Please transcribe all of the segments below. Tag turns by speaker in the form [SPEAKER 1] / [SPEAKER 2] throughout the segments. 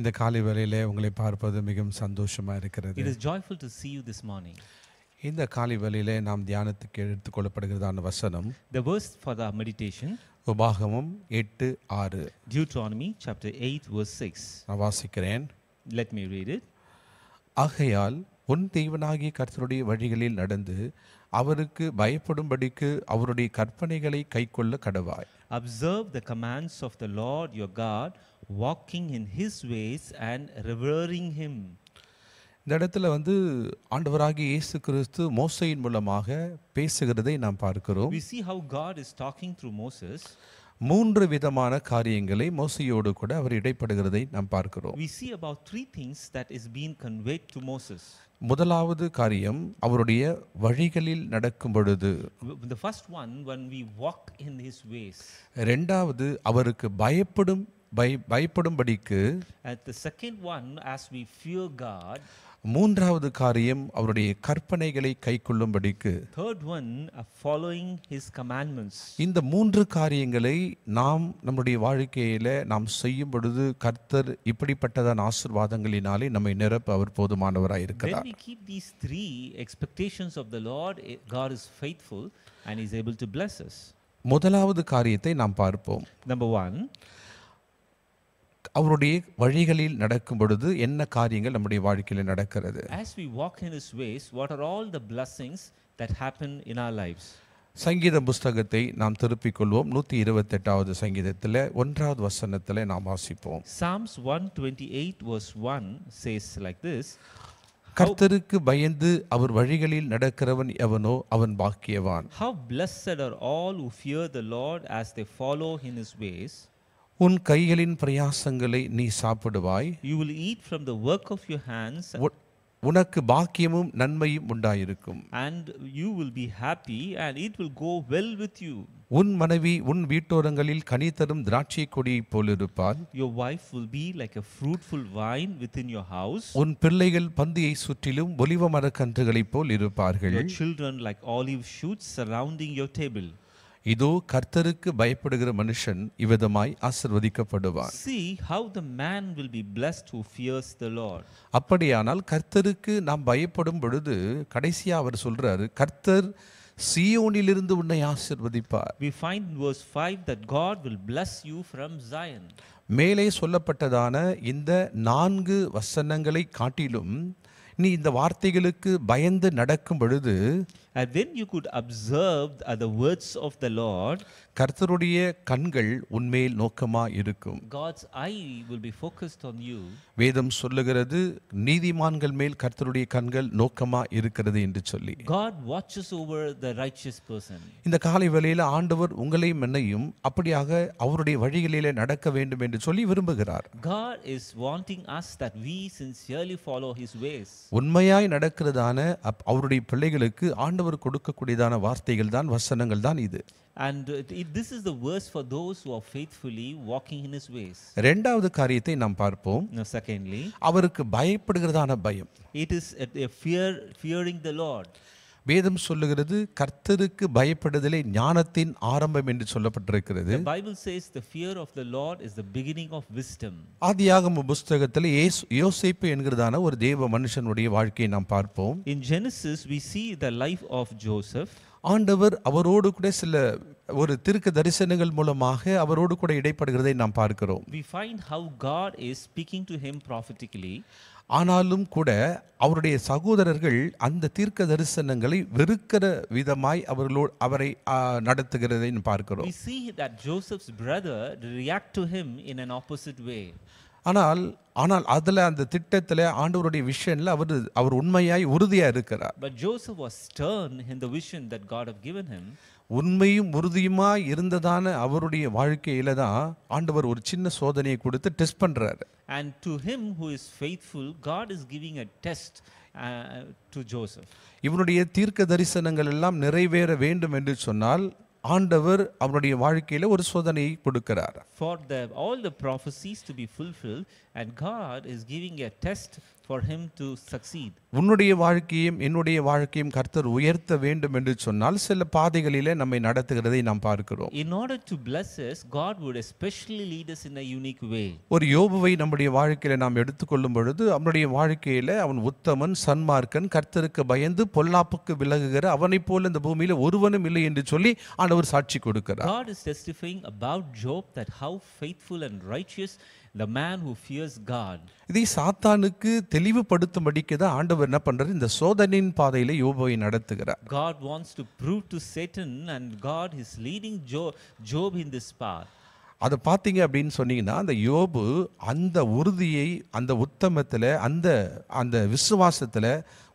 [SPEAKER 1] இந்த காலை வேளையிலே உங்களை பார்ப்பது மிகவும் சந்தோஷமாக இருக்கிறது it is joyful to see you this morning
[SPEAKER 2] இந்த காலை வேளையிலே நாம் தியானத்துக்கு எடுத்துக்கொள்ளப்படுகிறதான
[SPEAKER 1] வசனம் the verse for the meditation உபாகமம் எட்டு ஆறு Deuteronomy chapter 8 verse 6 நான் வாசிக்கிறேன் let me read it ஆகையால்
[SPEAKER 2] உன் தெய்வனாகிய கர்த்தருடைய வழிகளில் நடந்து அவருக்கு பயப்படும்படிக்கு அவருடைய கற்பனைகளை கைக்கொள்ள கடவாய்
[SPEAKER 1] observe the commands of the Lord your God walking in his ways and revering him
[SPEAKER 2] இந்த இடத்துல வந்து ஆண்டவராகிய இயேசு கிறிஸ்து மோசையின் மூலமாக பேசுகிறதை நாம் பார்க்கிறோம் we
[SPEAKER 1] see how god is talking through moses
[SPEAKER 2] மூன்று விதமான காரியங்களை மோசையோடு கூட அவர் இடைப்படுகிறதை நாம் பார்க்கிறோம்
[SPEAKER 1] we see about three things that is being conveyed to
[SPEAKER 2] முதலாவது காரியம் அவருடைய வழிகளில் நடக்கும் பொழுது
[SPEAKER 1] the one one when walk in his ways
[SPEAKER 2] ரெண்டாவது இரண்டாவது அவருக்கு பயப்படும் பய பயப்படும்படிக்கு
[SPEAKER 1] at the second one as we fear god
[SPEAKER 2] மூன்றாவது காரியம் அவருடைய கற்பனைகளை கைக்கொள்ளும்படிக்கு
[SPEAKER 1] third one following uh, his commandments
[SPEAKER 2] இந்த மூன்று காரியங்களை நாம் நம்முடைய வாழ்க்கையில் நாம் செய்யும் பொழுது கர்த்தர் இப்படிப்பட்டதான ஆசீர்வாதங்களினாலே நம்மை நிரப்ப அவர் போதுமானவராக இருக்கிறார்
[SPEAKER 1] when we keep these three expectations of the lord god is faithful and he is able to bless us
[SPEAKER 2] முதலாவது காரியத்தை நாம் பார்ப்போம் நம்பர் 1 அவருடைய வழிகளில் நடக்கும் பொழுது என்ன காரியங்கள் நம்முடைய வாழ்க்கையில் நடக்கிறது
[SPEAKER 1] as we walk in his ways what are all the blessings that happen in our lives
[SPEAKER 2] சங்கீத புஸ்தகத்தை நாம் திருப்பிக் கொள்வோம் நூற்றி இருபத்தெட்டாவது சங்கீதத்தில் ஒன்றாவது வசனத்தில் நாம் வாசிப்போம்
[SPEAKER 1] Psalms one twenty eight one says like this
[SPEAKER 2] கர்த்தருக்கு பயந்து அவர் வழிகளில் நடக்கிறவன் எவனோ அவன் பாக்கியவான்
[SPEAKER 1] how blessed are all who fear the Lord as they follow in his ways
[SPEAKER 2] உன் கைகளின் பிரயாசங்களை நீ சாப்பிடுவாய்
[SPEAKER 1] you will eat from the work of your hands
[SPEAKER 2] உனக்கு பாக்கியமும் நன்மையும் உண்டாயிருக்கும்
[SPEAKER 1] and you will be happy and it will go well with you
[SPEAKER 2] உன் மனைவி உன் வீட்டோரங்களில் கனி திராட்சை கொடியைப் போல்
[SPEAKER 1] your wife will be like a fruitful vine within your house உன்
[SPEAKER 2] பிள்ளைகள் பந்தியை சுற்றிலும் ஒலிவ மரக்கன்றுகளைப் போல் இருப்பார்கள் your
[SPEAKER 1] children like olive shoots surrounding your table
[SPEAKER 2] இதோ கர்த்தருக்கு பயப்படுகிற மனுஷன் இவ்விதமாய் ஆசிர்வதிக்கப்படுவான் see
[SPEAKER 1] how the man will be blessed who fears the lord
[SPEAKER 2] அப்படியானால் கர்த்தருக்கு நாம் பயப்படும் பொழுது கடைசியா அவர் சொல்றாரு கர்த்தர் சியோனிலிருந்து உன்னை ஆசிர்வதிப்பார்
[SPEAKER 1] we find in verse 5 that god will bless you from zion
[SPEAKER 2] மேலே சொல்லப்பட்டதான இந்த நான்கு வசனங்களை காட்டிலும் நீ இந்த வார்த்தைகளுக்கு பயந்து நடக்கும் பொழுது And then you could observe the words of the Lord. கர்த்தருடைய கண்கள் உன்மேல் நோக்கமா இருக்கும்.
[SPEAKER 1] God's eye will be focused on you.
[SPEAKER 2] வேதம் சொல்லுகிறது நீதிமான்கள் மேல் கர்த்தருடைய கண்கள் நோக்கமா இருக்கிறது என்று சொல்லி.
[SPEAKER 1] God watches over the righteous person.
[SPEAKER 2] இந்த காலை வேளையில் ஆண்டவர் உங்களையும் என்னையும் அப்படியாக அவருடைய வழிகளிலே நடக்க வேண்டும் என்று சொல்லி விரும்புகிறார்.
[SPEAKER 1] God is wanting us that we sincerely follow his ways.
[SPEAKER 2] உண்மையாய் நடக்கிறதான அவருடைய பிள்ளைகளுக்கு ஆண்டவர் ஆண்டவர் கொடுக்கக்கூடியதான வார்த்தைகள் தான் வசனங்கள் தான் இது
[SPEAKER 1] and this is the verse for those who are faithfully walking in his ways
[SPEAKER 2] இரண்டாவது காரியத்தை நாம் பார்ப்போம் secondly அவருக்கு பயப்படுகிறதான பயம்
[SPEAKER 1] it is a fear fearing the lord
[SPEAKER 2] வேதம் சொல்லுகிறது கர்த்தருக்கு பயப்படுதலே ஞானத்தின் ஆரம்பம் என்று சொல்லப்பட்டிருக்கிறது The
[SPEAKER 1] Bible says the fear of the Lord is the beginning of wisdom.
[SPEAKER 2] ஆதியாகம புஸ்தகத்தில் யோசேப்பு என்கிறதான ஒரு தேவ மனுஷனுடைய வாழ்க்கையை நாம் பார்ப்போம் In Genesis we see the life of Joseph. ஆண்டவர் அவரோடு கூட சில ஒரு திருக்க தரிசனங்கள் மூலமாக அவரோடு கூட இடைப்படுகிறதை நாம் பார்க்கிறோம்
[SPEAKER 1] we find how god is speaking to him prophetically
[SPEAKER 2] ஆனாலும் கூட அவருடைய சகோதரர்கள் அந்த தீர்க்க தரிசனங்களை வெறுக்கிற விதமாய் அவர்களோடு அவரை நடத்துகிறதை பார்க்கிறோம் we
[SPEAKER 1] see that joseph's brother react to him in an opposite way
[SPEAKER 2] ஆனால் ஆனால் அதில் அந்த திட்டத்தில் ஆண்டவருடைய விஷனில் அவர் அவர் உண்மையாய் உறுதியாக இருக்கிறார்
[SPEAKER 1] but Joseph was stern in the vision that God have given him
[SPEAKER 2] உண்மையும் உறுதியுமா இருந்ததான அவருடைய வாழ்க்கையில தான் ஆண்டவர் ஒரு சின்ன சோதனையை கொடுத்து டெஸ்ட் பண்ணுறாரு
[SPEAKER 1] and to him who is faithful God is giving a test to Joseph
[SPEAKER 2] இவனுடைய தீர்க்க தரிசனங்கள் எல்லாம் நிறைவேற வேண்டும் என்று சொன்னால் ஆண்டவர் அவருடைய வாழ்க்கையில ஒரு சோதனையை கொடுக்கிறார்
[SPEAKER 1] for the all the prophecies to be fulfilled and god is giving a test for him to succeed
[SPEAKER 2] உன்னுடைய வாழ்க்கையும் என்னுடைய வாழ்க்கையும் கர்த்தர் உயர்த்த வேண்டும் என்று சொன்னால் சில பாதைகளிலே நம்மை நடத்துகிறதை நாம் பார்க்கிறோம்
[SPEAKER 1] in order to bless us God would especially lead us in a unique way
[SPEAKER 2] ஒரு யோபுவை நம்முடைய வாழ்க்கையில நாம் எடுத்துக்கொள்ளும் பொழுது அவனுடைய வாழ்க்கையில அவன் உத்தமன் சன்மார்க்கன் கர்த்தருக்கு பயந்து பொல்லாப்புக்கு விலகுகிற அவனை போல இந்த பூமியில ஒருவனும் இல்லை என்று சொல்லி ஆண்டவர் சாட்சி கொடுக்கிறார்
[SPEAKER 1] god is testifying about job that how faithful and righteous the man who fears God
[SPEAKER 2] இதை சாத்தானுக்கு தெளிவுபடுத்தும்படிக்கு தான் ஆண்டவர் என்ன பண்றாரு இந்த சோதனையின் பாதையில யோபுவை நடத்துகிறார்
[SPEAKER 1] God wants to prove to Satan and God is leading Job, Job in this path
[SPEAKER 2] அதை பார்த்தீங்க அப்படின்னு சொன்னீங்கன்னா அந்த யோபு அந்த உறுதியை அந்த உத்தமத்தில் அந்த அந்த விசுவாசத்தில்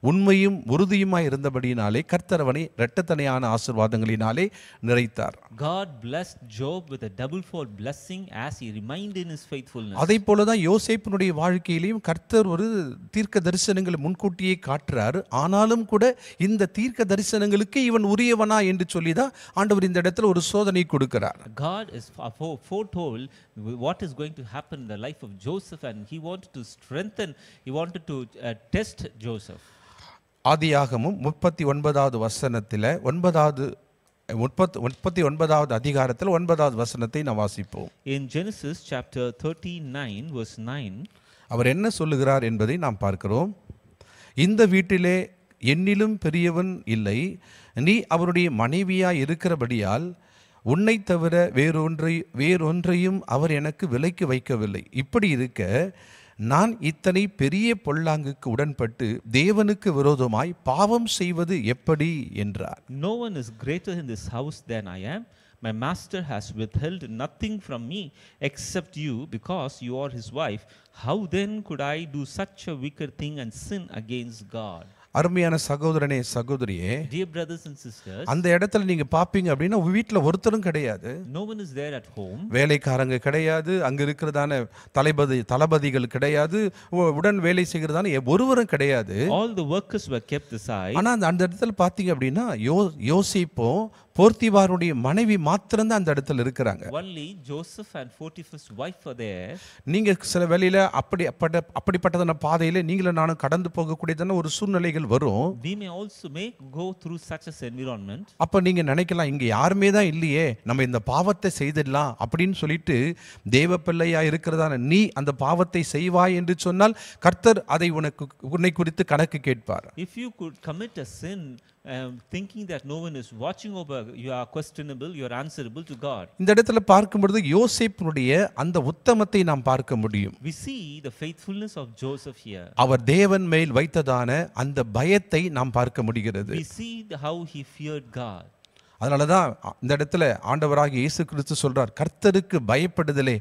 [SPEAKER 2] உண்மையும் உறுதியுமாய் இருந்தபடியினாலே கர்த்தரவனை இரட்டத்தனையான ஆசிர்வாதங்களினாலே நிறைத்தார்
[SPEAKER 1] God blessed Job with a double fold blessing as he remained in his faithfulness அதே
[SPEAKER 2] போல தான் யோசேப்புனுடைய வாழ்க்கையிலும் கர்த்தர் ஒரு தீர்க்க தரிசனங்களை முன்கூட்டியே காட்டுறாரு ஆனாலும் கூட இந்த தீர்க்க தரிசனங்களுக்கு இவன் உரியவனா என்று சொல்லி தான் ஆண்டவர் இந்த இடத்துல ஒரு சோதனை கொடுக்கிறார்
[SPEAKER 1] God is foretold what is going to happen in the life of Joseph and he wanted to strengthen he wanted to uh, test Joseph
[SPEAKER 2] ஆதியாகமும் முப்பத்தி ஒன்பதாவது வசனத்தில் ஒன்பதாவது முப்பத்தி முப்பத்தி ஒன்பதாவது அதிகாரத்தில் ஒன்பதாவது வசனத்தை நாம் வாசிப்போம்
[SPEAKER 1] in Genesis chapter thirty nine verse nine
[SPEAKER 2] அவர் என்ன சொல்லுகிறார் என்பதை நாம் பார்க்கிறோம் இந்த வீட்டிலே என்னிலும் பெரியவன் இல்லை நீ அவருடைய மனைவியாய் இருக்கிறபடியால் உன்னை தவிர வேறொன்றை வேறொன்றையும் அவர் எனக்கு விலைக்கு வைக்கவில்லை இப்படி இருக்க நான் இத்தனை பெரிய பொல்லாங்குக்கு உடன்பட்டு தேவனுக்கு
[SPEAKER 1] விரோதமாய் பாவம் செய்வது எப்படி என்றார் no one is greater in this house than I am my master has withheld nothing from me except you because you are his wife how then could I do such a wicked thing and sin against God
[SPEAKER 2] அருமையான சகோதரனே சகோதரியே
[SPEAKER 1] dear brothers and sisters அந்த
[SPEAKER 2] இடத்துல நீங்க பாப்பீங்க அப்படின்னா வீட்ல ஒருத்தரும் கிடையாது
[SPEAKER 1] no one is there at
[SPEAKER 2] வேலைக்காரங்க கிடையாது அங்க இருக்கிறதான தலைபதி தளபதிகள் கிடையாது உடன் வேலை செய்கிறதான ஒருவரும் கிடையாது all the workers were kept aside ஆனா அந்த இடத்துல பாத்தீங்க அப்படின்னா யோசிப்போம் போர்த்திபாருடைய மனைவி மாத்திரம் தான் அந்த இடத்துல இருக்கிறாங்க நீங்க சில வேலையில அப்படி அப்படிப்பட்டதான பாதையில நீங்களும் நானும் கடந்து போகக்கூடியதான ஒரு சூழ்நிலைகள் வரும் அப்ப நீங்க நினைக்கலாம் இங்க யாருமே தான் இல்லையே நம்ம இந்த பாவத்தை செய்திடலாம் அப்படின்னு சொல்லிட்டு தேவ பிள்ளையா இருக்கிறதான நீ அந்த பாவத்தை செய்வாய் என்று சொன்னால் கர்த்தர் அதை உனக்கு உன்னை குறித்து கணக்கு கேட்பார்
[SPEAKER 1] if you could commit a sin um, thinking that no one is watching over you are questionable you are answerable to god
[SPEAKER 2] இந்த இடத்துல பார்க்கும் பொழுது யோசேப்புனுடைய அந்த உத்தமத்தை நாம் பார்க்க முடியும்
[SPEAKER 1] we see the faithfulness of joseph here அவர்
[SPEAKER 2] தேவன் மேல் வைத்ததான அந்த பயத்தை நாம் பார்க்க முடிகிறது we
[SPEAKER 1] see how he feared god
[SPEAKER 2] அதனால தான் இந்த இடத்துல ஆண்டவராக இயேசு கிறிஸ்து சொல்றார் கர்த்தருக்கு பயப்படுதலே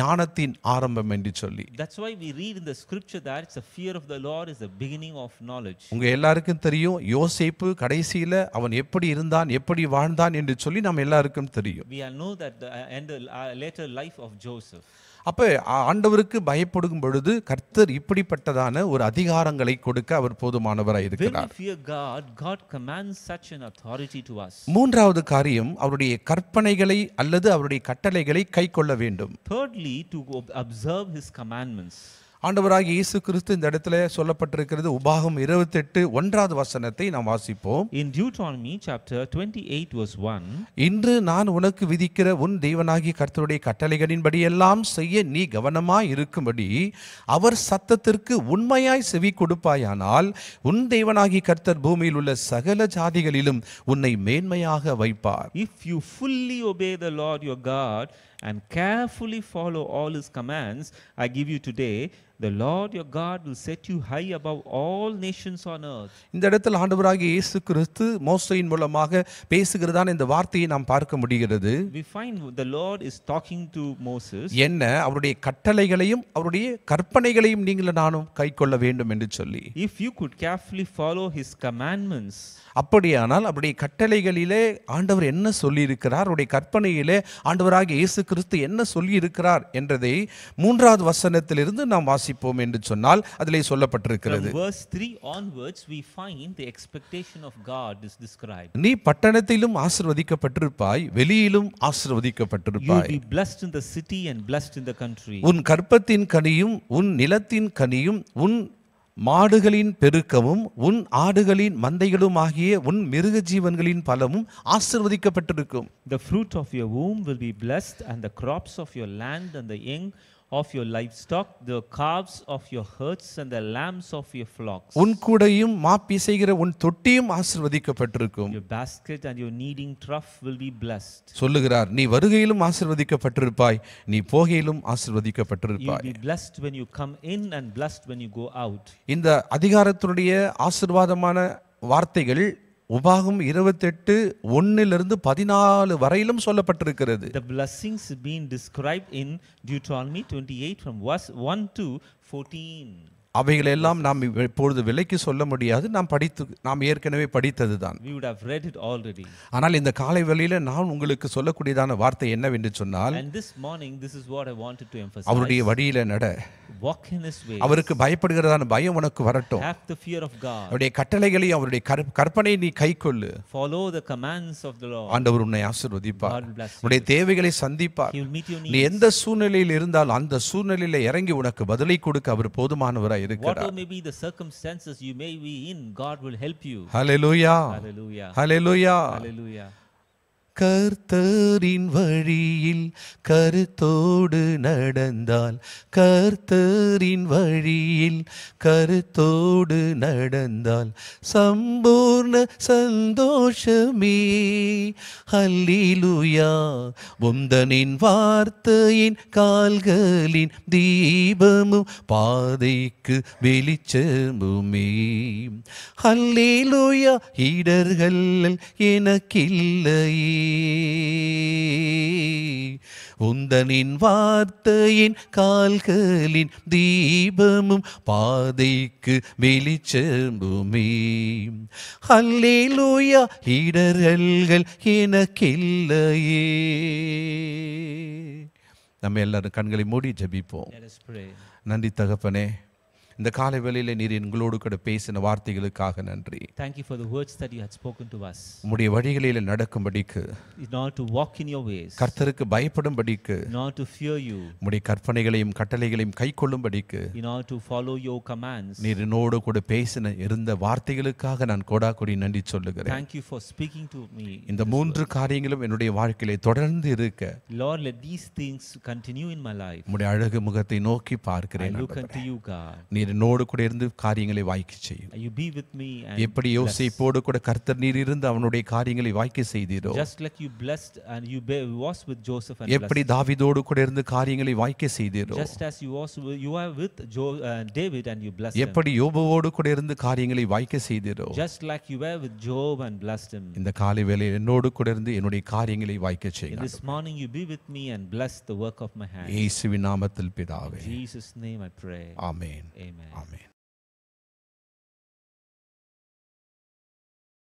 [SPEAKER 2] ஞானத்தின் ஆரம்பம் என்று சொல்லி
[SPEAKER 1] that's why we read in the scripture that it's the fear of the Lord is the beginning of knowledge உங்க
[SPEAKER 2] எல்லாருக்கும் தெரியும் யோசேப்பு கடைசியில அவன் எப்படி இருந்தான் எப்படி வாழ்ந்தான் என்று சொல்லி நம்ம எல்லாருக்கும் தெரியும்
[SPEAKER 1] we all know that the, and the uh, later life of
[SPEAKER 2] அப்போ ஆண்டவருக்கு பயப்படும் பொழுது கர்த்தர் இப்படிப்பட்டதான ஒரு அதிகாரங்களை கொடுக்க அவர் போதுமானவராக இருக்கிறார் மூன்றாவது காரியம் அவருடைய கற்பனைகளை அல்லது அவருடைய கட்டளைகளை கை கொள்ள வேண்டும் ஆண்டவராக இயேசு கிறிஸ்து இந்த இடத்துல சொல்லப்பட்டிருக்கிறது உபாகம் இருபத்தெட்டு ஒன்றாவது வசனத்தை நாம் வாசிப்போம் in Deuteronomy chapter twenty eight verse one இன்று நான் உனக்கு விதிக்கிற உன் தெய்வனாகி கர்த்தருடைய கட்டளைகளின்படி எல்லாம் செய்ய நீ கவனமாய் இருக்கும்படி அவர் சத்தத்திற்கு உண்மையாய் செவி கொடுப்பாயானால் உன் தெய்வனாகி கர்த்தர் பூமியில் உள்ள சகல ஜாதிகளிலும் உன்னை மேன்மையாக வைப்பார்
[SPEAKER 1] if you fully obey the Lord your God and carefully follow all his commands I give you today The Lord your God will set you high above all nations on earth.
[SPEAKER 2] இந்த இடத்தில் ஆண்டவராகிய இயேசு கிறிஸ்து மோசேயின் மூலமாக பேசுகிறதான இந்த வார்த்தையை நாம் பார்க்க முடிகிறது.
[SPEAKER 1] We find the Lord is talking to Moses. என்ன
[SPEAKER 2] அவருடைய கட்டளைகளையும் அவருடைய கற்பனைகளையும் நீங்கள் நானும் கைக்கொள்ள வேண்டும் என்று சொல்லி.
[SPEAKER 1] If you could carefully follow his commandments.
[SPEAKER 2] அப்படியானால் அவருடைய கட்டளைகளிலே ஆண்டவர் என்ன சொல்லி இருக்கிறார் அவருடைய கற்பனையிலே ஆண்டவராகிய இயேசு கிறிஸ்து என்ன சொல்லி இருக்கிறார் என்றதை மூன்றாவது வசனத்திலிருந்து நாம் வாச வாசிப்போம் என்று சொன்னால் அதிலே சொல்லப்பட்டிருக்கிறது நீ பட்டணத்திலும் ஆசிர்வதிக்கப்பட்டிருப்பாய் வெளியிலும் ஆசிர்வதிக்கப்பட்டிருப்பாய் உன் கற்பத்தின் கனியும் உன் நிலத்தின் கனியும் உன் மாடுகளின் பெருக்கமும் உன் ஆடுகளின் மந்தைகளும் ஆகிய உன் மிருக ஜீவன்களின் பலமும் ஆசிர்வதிக்கப்பட்டிருக்கும்
[SPEAKER 1] the fruit of your womb will be blessed and the crops of of your livestock, the calves of your herds and the lambs of your flocks. Your basket and your kneading trough will be blessed.
[SPEAKER 2] சொல்லுகிறார் நீ You
[SPEAKER 1] be blessed when you come in and blessed when you go out.
[SPEAKER 2] இந்த அதிகாரத்துடைய ஆசீர்வாதமான வார்த்தைகள் உபாகம் இருபத்தெட்டு ஒன்னிலிருந்து பதினாலு
[SPEAKER 1] வரையிலும் சொல்லப்பட்டிருக்கிறது The blessings being described in Deuteronomy 28 from verse 1 to 14 அவைகளெல்லாம்
[SPEAKER 2] நாம் இப்பொழுது விலைக்கு சொல்ல முடியாது நாம் படித்து நாம் ஏற்கனவே படித்தது தான் ஆனால் இந்த காலை வழியில நான் உங்களுக்கு சொல்லக்கூடியதான வார்த்தை என்னவென்று சொன்னால்
[SPEAKER 1] அவருடைய வழியில நட அவருக்கு
[SPEAKER 2] பயப்படுகிறதான பயம் உனக்கு வரட்டும் அவருடைய கட்டளைகளையும் அவருடைய கற்பனை நீ கை கொள்ளு ஆண்டவர் உன்னை ஆசிர்வதிப்பார் உன்னுடைய தேவைகளை சந்திப்பார் நீ எந்த சூழ்நிலையில் இருந்தால் அந்த சூழ்நிலையில் இறங்கி உனக்கு பதிலை கொடுக்க அவர் போதுமானவராய் இருக்கிறார்
[SPEAKER 1] may be the circumstances you may be in god will help you hallelujah hallelujah hallelujah hallelujah
[SPEAKER 2] கர்த்தரின் வழியில் கருத்தோடு நடந்தால் கர்த்தரின் வழியில் கருத்தோடு நடந்தால் சம்பூர்ண சந்தோஷமே அல்லிலுயா உந்தனின் வார்த்தையின் கால்களின் தீபமும் பாதைக்கு வெளிச்சமுமே அல்லிலுயா இடர்கள் எனக்கில்லையே உந்தனின் வார்த்தையின் கால்களின் தீபமும் பாதைக்கு வெளிச்சமுமே ஹல்லே லூயா இடரல்கள் எனக்கில்லையே நம்ம எல்லாரும் கண்களை மூடி ஜபிப்போம் நன்றி தகப்பனே இந்த காலை வேளையில் நீர் எங்களோடு கூட பேசின வார்த்தைகளுக்காக நன்றி
[SPEAKER 1] thank you for the words that you had spoken to us உம்முடைய
[SPEAKER 2] வழிகளில் நடக்கும்படிக்கு
[SPEAKER 1] not to walk in your ways
[SPEAKER 2] கர்த்தருக்கு பயப்படும்படிக்கு நாட் டு ஃபியர் யூ உம்முடைய கற்பனைகளையும் கட்டளைகளையும் கைக்கொள்ளும்படிக்கு
[SPEAKER 1] not to follow your commands
[SPEAKER 2] நீர் என்னோடு கூட பேசின இருந்த வார்த்தைகளுக்காக நான் கோடா கோடி நன்றி சொல்லுகிறேன்
[SPEAKER 1] thank you for speaking to me
[SPEAKER 2] இந்த மூன்று காரியங்களும் என்னுடைய வாழ்க்கையிலே தொடர்ந்து இருக்க
[SPEAKER 1] Lord let these things continue in my life
[SPEAKER 2] உம்முடைய அழகு முகத்தை நோக்கி பார்க்கிறேன் லுக் அட் யூ காட் நீர் நீர் என்னோடு கூட இருந்து காரியங்களை வாய்க்க செய்யும்
[SPEAKER 1] you be with me and எப்படி யோசேப்போடு
[SPEAKER 2] கூட கர்த்தர் நீர் இருந்து அவனுடைய காரியங்களை வாய்க்க செய்தீரோ
[SPEAKER 1] just like you blessed and you was with joseph and எப்படி
[SPEAKER 2] தாவீதோடு கூட இருந்து காரியங்களை வாய்க்க செய்தீரோ just
[SPEAKER 1] as you was you are with jo, uh, david and you blessed எப்படி
[SPEAKER 2] யோபுவோடு கூட இருந்து காரியங்களை வாய்க்க செய்தீரோ
[SPEAKER 1] just like you were with job and blessed him
[SPEAKER 2] இந்த காலை வேளையில் என்னோடு கூட இருந்து என்னுடைய காரியங்களை வாய்க்க செய்யுங்க this
[SPEAKER 1] morning you be with me and bless the work of my hand இயேசுவின் நாமத்தில் பிதாவே jesus name i pray amen amen Amen. Amen.